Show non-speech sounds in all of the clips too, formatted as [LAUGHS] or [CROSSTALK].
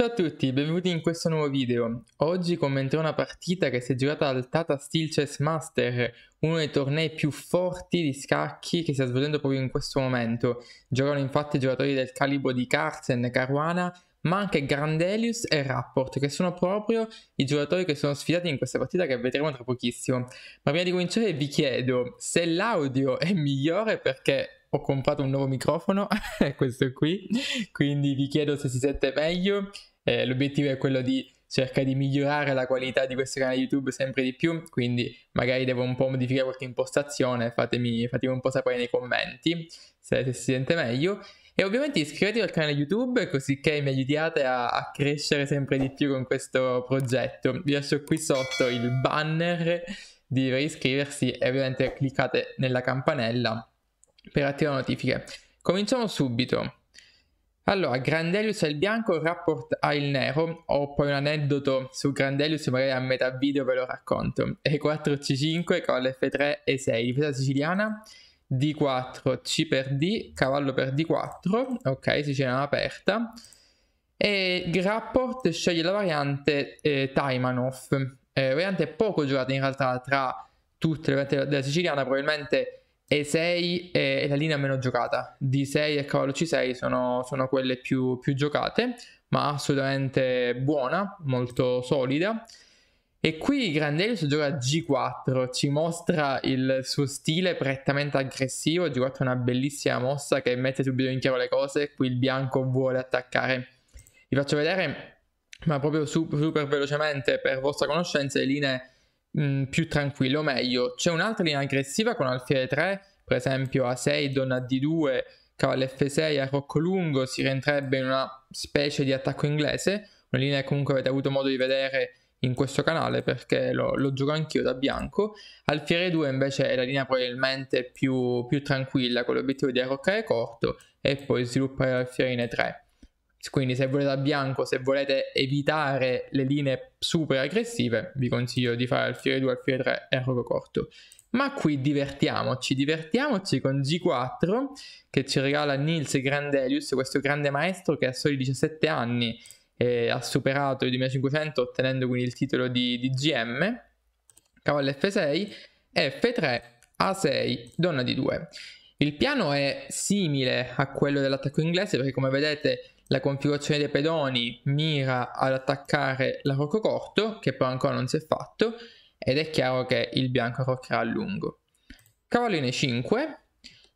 Ciao a tutti, benvenuti in questo nuovo video. Oggi commenterò una partita che si è giocata al Tata Steel Chess Master, uno dei tornei più forti di scacchi che si sta svolgendo proprio in questo momento. Giocano infatti giocatori del calibro di Carsen, Caruana, ma anche Grandelius e Rapport, che sono proprio i giocatori che sono sfidati in questa partita che vedremo tra pochissimo. Ma prima di cominciare vi chiedo se l'audio è migliore perché ho comprato un nuovo microfono, [LAUGHS] questo qui, quindi vi chiedo se si sente meglio. Eh, l'obiettivo è quello di cercare di migliorare la qualità di questo canale YouTube sempre di più, quindi magari devo un po' modificare qualche impostazione, fatemi, fatemi un po' sapere nei commenti se, se, si sente meglio. E ovviamente iscrivetevi al canale YouTube così che mi aiutate a, a crescere sempre di più con questo progetto. Vi lascio qui sotto il banner di iscriversi e ovviamente cliccate nella campanella per attivare notifiche. Cominciamo subito. Allora, Grandelius ha il bianco, Rapport ha il nero. Ho poi un aneddoto su Grandelius, magari a metà video ve lo racconto. E4 C5 con l'F3 E6, difesa siciliana. D4 C per D, cavallo per D4. Ok, siciliana aperta. E Rapport sceglie la variante eh, Taimanoff. Eh, variante poco giocata in realtà tra tutte le varianti della siciliana, probabilmente e6 è la linea meno giocata, D6 e cavallo C6 sono, sono quelle più, più, giocate, ma assolutamente buona, molto solida. E qui Grandelius gioca G4, ci mostra il suo stile prettamente aggressivo, G4 è una bellissima mossa che mette subito in chiaro le cose, qui il bianco vuole attaccare. Vi faccio vedere, ma proprio super velocemente per vostra conoscenza, le linee mh, mm, più tranquillo, meglio. C'è un'altra linea aggressiva con alfiere 3, per esempio A6, donna D2, cavallo F6 a rocco lungo, si rientrerebbe in una specie di attacco inglese, una linea che comunque avete avuto modo di vedere in questo canale perché lo, lo gioco anch'io da bianco. Alfiere 2 invece è la linea probabilmente più, più tranquilla con l'obiettivo di arroccare corto e poi sviluppare alfierine 3. Quindi se volete a bianco, se volete evitare le linee super aggressive, vi consiglio di fare alfiere 2, alfiere 3 e rogo corto. Ma qui divertiamoci, divertiamoci con G4 che ci regala Nils Grandelius, questo grande maestro che a soli 17 anni eh, ha superato il 2500 ottenendo quindi il titolo di, di GM, cavallo F6, F3, A6, donna d 2. Il piano è simile a quello dell'attacco inglese perché come vedete la configurazione dei pedoni mira ad attaccare l'arrocco corto, che però ancora non si è fatto, ed è chiaro che il bianco arroccherà a lungo. Cavallo in E5,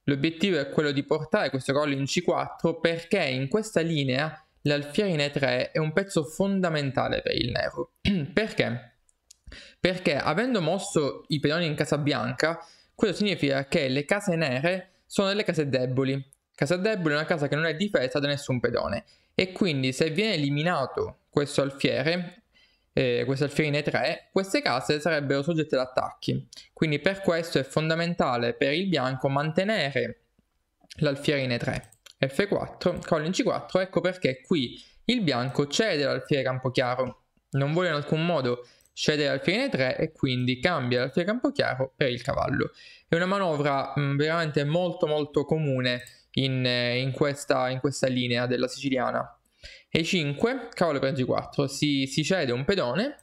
l'obiettivo è quello di portare questo cavallo in C4 perché in questa linea l'alfiere in E3 è un pezzo fondamentale per il nero. [CLEARS THROAT] perché? Perché avendo mosso i pedoni in casa bianca, questo significa che le case nere sono delle case deboli, Casa Debole è una casa che non è difesa da nessun pedone e quindi se viene eliminato questo alfiere, eh, questo alfierine 3, queste case sarebbero soggette ad attacchi. Quindi per questo è fondamentale per il bianco mantenere l'alfierine 3. F4, collo in C4, ecco perché qui il bianco cede l'alfiere Campochiaro, non vuole in alcun modo cedere l'alfierine 3 e quindi cambia l'alfiere Campochiaro per il cavallo. È una manovra mh, veramente molto molto comune in, in, questa, in questa linea della siciliana. E5, cavallo per G4, si, si cede un pedone,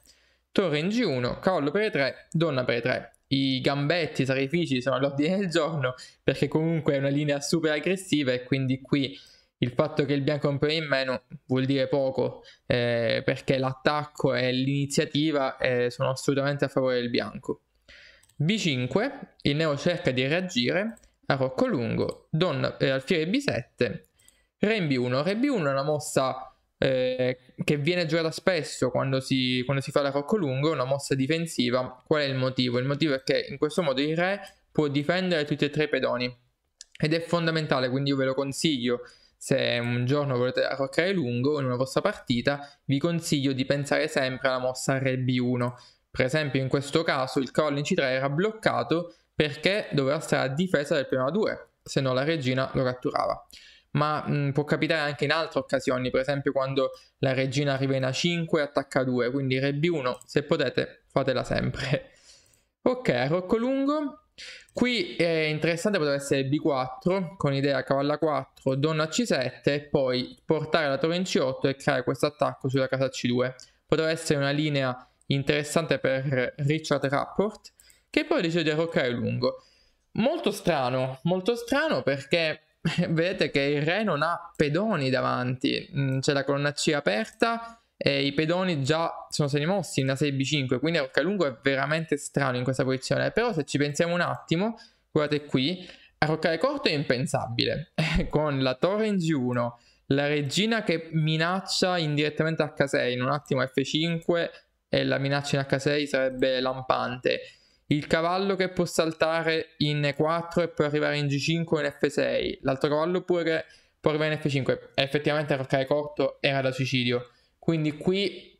torre in G1, cavallo per E3, donna per E3. I gambetti, i sacrifici sono all'ordine del giorno perché comunque è una linea super aggressiva e quindi qui il fatto che il bianco è un in meno vuol dire poco eh, perché l'attacco e l'iniziativa eh, sono assolutamente a favore del bianco. B5, il neo cerca di reagire a Rocco Lungo, Don eh, Alfiere B7, Re in B1. Re B1 è una mossa eh, che viene giocata spesso quando si, quando si fa la Rocco Lungo, una mossa difensiva. Qual è il motivo? Il motivo è che in questo modo il Re può difendere tutti e tre i pedoni ed è fondamentale, quindi io ve lo consiglio. Se un giorno volete arroccare lungo in una vostra partita, vi consiglio di pensare sempre alla mossa Re B1. Per esempio, in questo caso il cavallo in C3 era bloccato perché doveva stare a difesa del primo a 2 se no la regina lo catturava. Ma mh, mm, può capitare anche in altre occasioni, per esempio quando la regina arriva in A5 e attacca 2, quindi re B1, se potete fatela sempre. [LAUGHS] Ok, rocco lungo. Qui è interessante potrebbe essere B4 con idea cavalla 4, donna C7 e poi portare la torre in C8 e creare questo attacco sulla casa C2. Potrebbe essere una linea interessante per Richard Rapport che poi decide di arroccare lungo. Molto strano, molto strano perché [LAUGHS] vedete che il re non ha pedoni davanti, mm, c'è la colonna C aperta e i pedoni già sono stati mossi in A6 B5, quindi arroccare lungo è veramente strano in questa posizione, però se ci pensiamo un attimo, guardate qui, arroccare corto è impensabile, [LAUGHS] con la torre in G1, la regina che minaccia indirettamente H6, in un attimo F5 e la minaccia in H6 sarebbe lampante il cavallo che può saltare in E4 e poi arrivare in G5 o in F6, l'altro cavallo pure che può arrivare in F5. effettivamente roccare corto era da suicidio. Quindi qui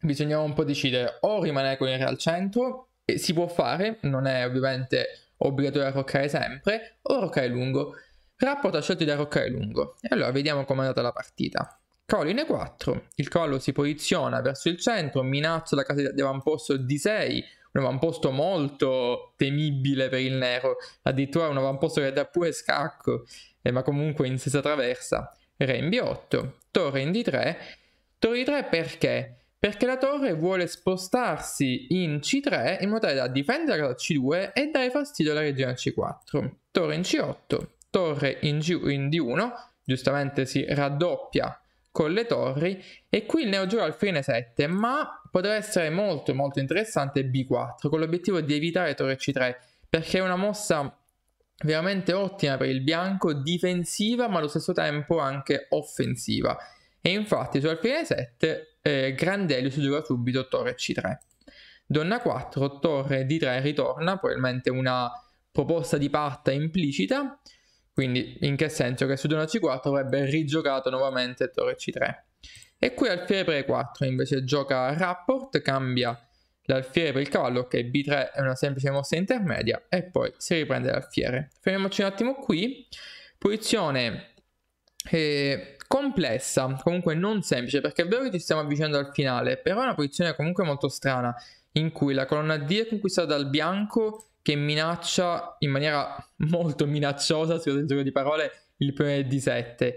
bisognava un po' decidere o rimanere con il re al centro, e si può fare, non è ovviamente obbligatorio arroccare sempre, o arroccare lungo. Rapport ha scelto di arroccare lungo. E allora vediamo com'è andata la partita. Collo in E4, il collo si posiziona verso il centro, minaccia la casa di avamposto D6, un avamposto molto temibile per il nero, addirittura un avamposto che dà pure scacco, eh, ma comunque in senza traversa. Re in B8, torre in D3. Torre in D3 perché? Perché la torre vuole spostarsi in C3 in modo tale da difendere la C2 e dare fastidio alla regina C4. Torre in C8, torre in, G- in D1, giustamente si raddoppia con le torri e qui il Neo Geo Alfine 7 ma potrebbe essere molto molto interessante B4 con l'obiettivo di evitare torre C3 perché è una mossa veramente ottima per il bianco difensiva ma allo stesso tempo anche offensiva e infatti su Alfine 7 eh, Grandelio si gioca subito torre C3 Donna 4 torre D3 ritorna probabilmente una proposta di parta implicita quindi in che senso? Che su d1 c4 avrebbe rigiocato nuovamente torre c3. E qui alfiere per e4 invece gioca rapport, cambia l'alfiere per il cavallo, che b3 è una semplice mossa intermedia, e poi si riprende l'alfiere. Fermiamoci un attimo qui. Posizione eh, complessa, comunque non semplice, perché è vero che ci stiamo avvicinando al finale, però è una posizione comunque molto strana, in cui la colonna D è conquistata dal bianco che minaccia in maniera [LAUGHS] molto minacciosa, scusate il gioco di parole, il pianeta D7.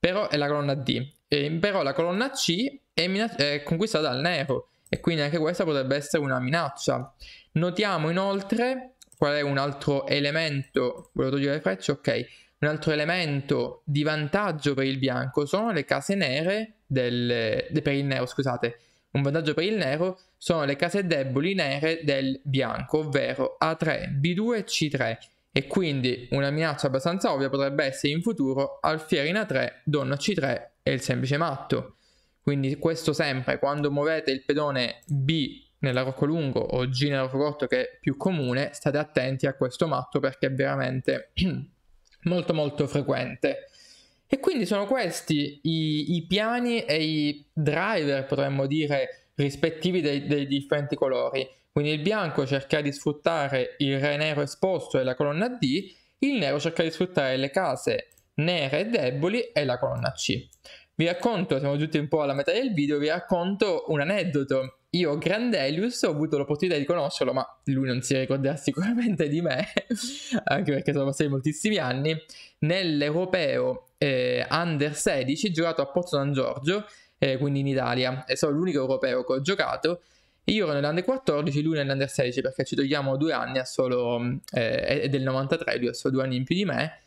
Però è la colonna D. E, però la colonna C è, è conquistata dal nero e quindi anche questa potrebbe essere una minaccia. Notiamo inoltre qual è un altro elemento, volevo togliere le frecce, ok, un altro elemento di vantaggio per il bianco sono le case nere del, de, per il nero, scusate, un vantaggio per il nero sono le case deboli nere del bianco, ovvero A3, B2, C3 e quindi una minaccia abbastanza ovvia potrebbe essere in futuro alfiere in A3, donna C3 e il semplice matto. Quindi questo sempre quando muovete il pedone B nell'arco lungo o G nell'arco corto che è più comune, state attenti a questo matto perché è veramente [CLEARS THROAT] molto molto frequente. E quindi sono questi i, i piani e i driver, potremmo dire, rispettivi dei, dei differenti colori. Quindi il bianco cerca di sfruttare il re nero esposto e la colonna D, il nero cerca di sfruttare le case nere e deboli e la colonna C vi racconto, siamo giunti un po' alla metà del video, vi racconto un aneddoto. Io, Grandelius, ho avuto l'opportunità di conoscerlo, ma lui non si ricorderà sicuramente di me, [LAUGHS] anche perché sono passati moltissimi anni, nell'europeo eh, Under 16 giocato a Pozzo San Giorgio, eh, quindi in Italia, e sono l'unico europeo che ho giocato. Io ero nell'Under 14, lui nell'Under 16 perché ci togliamo due anni, ha solo, eh, è del 93, lui ha solo due anni in più di me.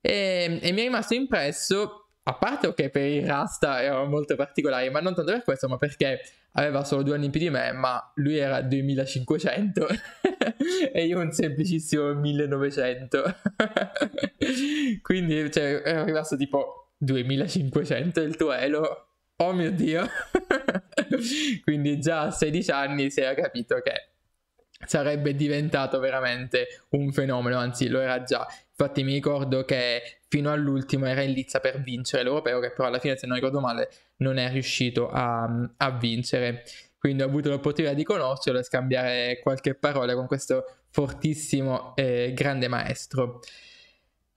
E, e mi è rimasto impresso a parte ok per il Rasta erano molto particolari, ma non tanto per questo, ma perché aveva solo due anni più di me, ma lui era 2500 [LAUGHS] e io un semplicissimo 1900. [LAUGHS] Quindi cioè, ero rimasto tipo 2500 il tuo elo. Oh mio Dio. [LAUGHS] Quindi già a 16 anni si era capito che sarebbe diventato veramente un fenomeno, anzi lo era già. Infatti mi ricordo che fino all'ultimo era in lizza per vincere l'Europeo, che però alla fine, se non ricordo male, non è riuscito a, a vincere. Quindi ho avuto l'opportunità di conoscerlo e scambiare qualche parola con questo fortissimo e eh, grande maestro.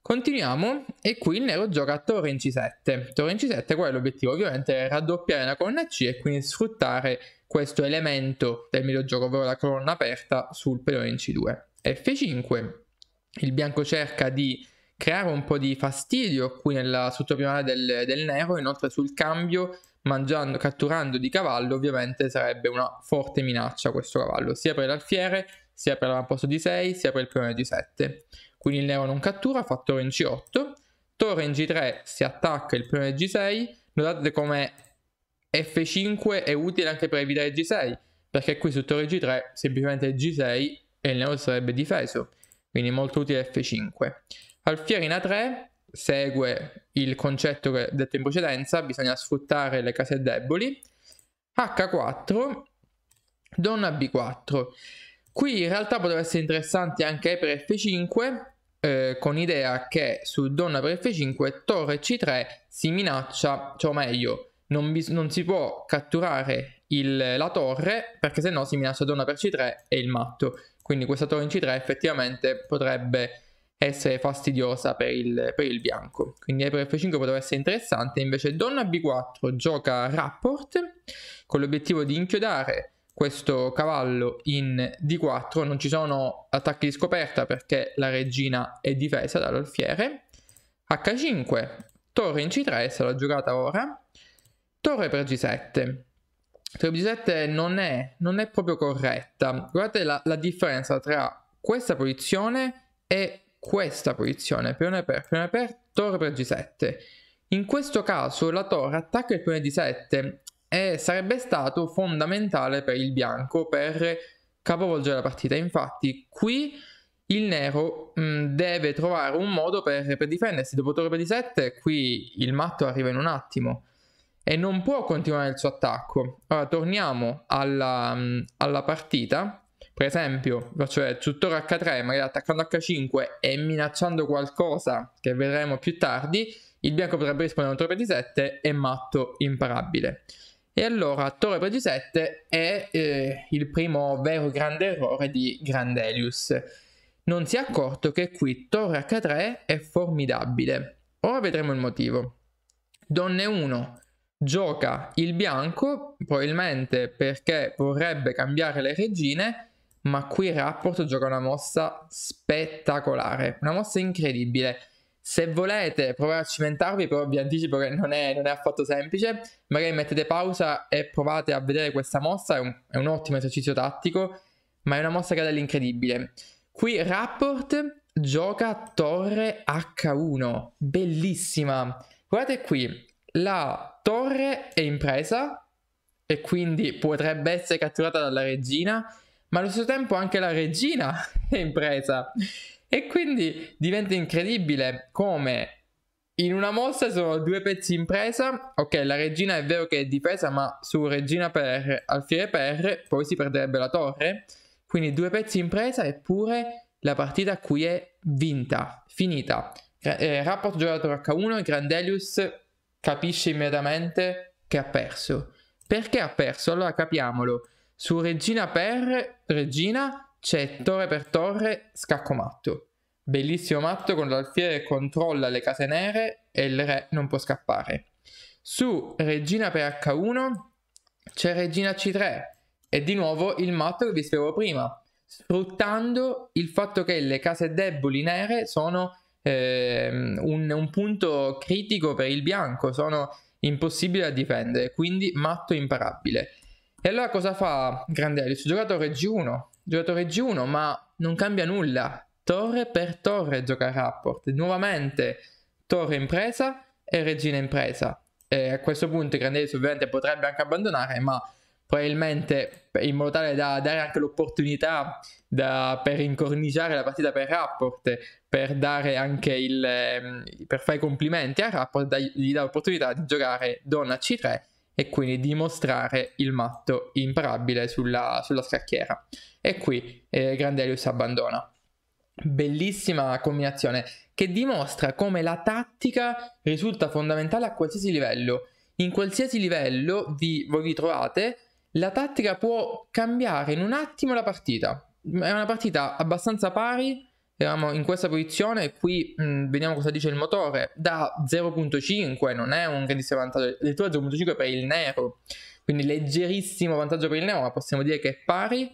Continuiamo e qui il nero gioca a torre in C7. Torre in C7 qual è l'obiettivo? Ovviamente è raddoppiare la colonna C e quindi sfruttare questo elemento del videogioco, ovvero la colonna aperta sul pedone in C2. F5, il bianco cerca di creare un po' di fastidio qui nella sottoprimaria del, del nero, inoltre sul cambio mangiando, catturando di cavallo ovviamente sarebbe una forte minaccia questo cavallo, sia per l'alfiere, sia per l'avamposto di 6, sia per il pione di 7. Quindi il nero non cattura, fa torre in c8, torre in g3 si attacca il pione g6, notate come f5 è utile anche per evitare g6, perché qui su torre g3 semplicemente g6 e il nero sarebbe difeso, quindi molto utile f5. Alfierina 3 segue il concetto che detto in precedenza, bisogna sfruttare le case deboli. H4, donna B4. Qui in realtà potrebbe essere interessante anche per F5, eh, con l'idea che su donna per F5 torre C3 si minaccia, cioè o meglio, non, bis- non si può catturare il, la torre perché se no si minaccia donna per C3 e il matto. Quindi questa torre in C3 effettivamente potrebbe essere fastidiosa per il, per il bianco. Quindi E per F5 potrebbe essere interessante, invece Donna B4 gioca Rapport con l'obiettivo di inchiodare questo cavallo in D4, non ci sono attacchi di scoperta perché la regina è difesa dall'alfiere. H5, torre in C3, è stata giocata ora, torre per G7. Torre G7 non è, non è proprio corretta. Guardate la, la differenza tra questa posizione e questa posizione, peone per peone per, torre per g7. In questo caso la torre attacca il peone d7 e sarebbe stato fondamentale per il bianco per capovolgere la partita. Infatti qui il nero mh, mm, deve trovare un modo per, per difendersi. Dopo torre per d7 qui il matto arriva in un attimo e non può continuare il suo attacco. Ora torniamo alla, mh, mm, alla partita per esempio, cioè vedere tuttora H3, magari attaccando H5 e minacciando qualcosa che vedremo più tardi, il bianco potrebbe rispondere a un torre di 7 e matto imparabile. E allora torre per G7 è eh, il primo vero grande errore di Grandelius. Non si è accorto che qui torre H3 è formidabile. Ora vedremo il motivo. Donne 1 gioca il bianco, probabilmente perché vorrebbe cambiare le regine, ma qui Rapport gioca una mossa spettacolare, una mossa incredibile. Se volete provare a cimentarvi, però vi anticipo che non è, non è affatto semplice, magari mettete pausa e provate a vedere questa mossa, è un, è un ottimo esercizio tattico, ma è una mossa che dà dell'incredibile. Qui Rapport gioca torre H1, bellissima. Guardate qui, la torre è impresa e quindi potrebbe essere catturata dalla regina, ma allo stesso tempo anche la regina [LAUGHS] è impresa. E quindi diventa incredibile come in una mossa sono due pezzi in presa. Ok, la regina è vero che è difesa, ma su regina per alfiere per poi si perderebbe la torre. Quindi due pezzi in presa, eppure la partita qui è vinta, finita. Eh, rapporto giocatore H1, Grandelius capisce immediatamente che ha perso. Perché ha perso? Allora capiamolo. Su regina per regina c'è torre per torre scacco matto. Bellissimo matto con l'alfiere controlla le case nere e il re non può scappare. Su regina per h1 c'è regina c3 e di nuovo il matto che vi spiegavo prima, sfruttando il fatto che le case deboli nere sono eh, un, un punto critico per il bianco, sono impossibili da difendere, quindi matto imparabile. E allora cosa fa Grandelis? Giocatore G1, giocatore G1, ma non cambia nulla. Torre per torre gioca Rapport. Nuovamente torre impresa e regina impresa. E a questo punto Grandelis ovviamente potrebbe anche abbandonare, ma probabilmente in modo tale da dare anche l'opportunità per incorniciare la partita per Rapport, per dare anche il ehm, per fare i complimenti a Rapport, gli dà l'opportunità di giocare donna C3 e quindi dimostrare il matto imparabile sulla, sulla scacchiera. E qui eh, Grandelius abbandona. Bellissima combinazione che dimostra come la tattica risulta fondamentale a qualsiasi livello. In qualsiasi livello vi, voi vi trovate, la tattica può cambiare in un attimo la partita. È una partita abbastanza pari Eravamo in questa posizione, qui mh, mm, vediamo cosa dice il motore, da 0.5 non è un grandissimo vantaggio, addirittura 0.5 per il nero, quindi leggerissimo vantaggio per il nero, ma possiamo dire che è pari,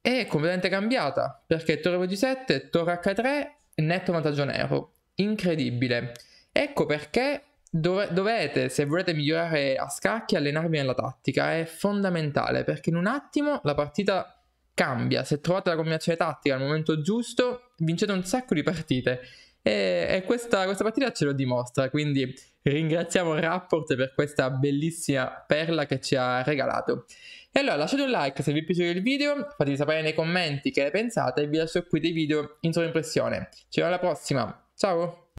è completamente cambiata, perché torre V7, torre H3, netto vantaggio nero, incredibile. Ecco perché dov- dovete, se volete migliorare a scacchi, allenarvi nella tattica, è fondamentale, perché in un attimo la partita cambia. Se trovate la combinazione tattica al momento giusto, vincete un sacco di partite. E, e questa, questa, partita ce lo dimostra. Quindi ringraziamo Rapport per questa bellissima perla che ci ha regalato. E allora lasciate un like se vi è piaciuto il video, fatemi sapere nei commenti che ne pensate e vi lascio qui dei video in sovraimpressione. Ci vediamo alla prossima, ciao!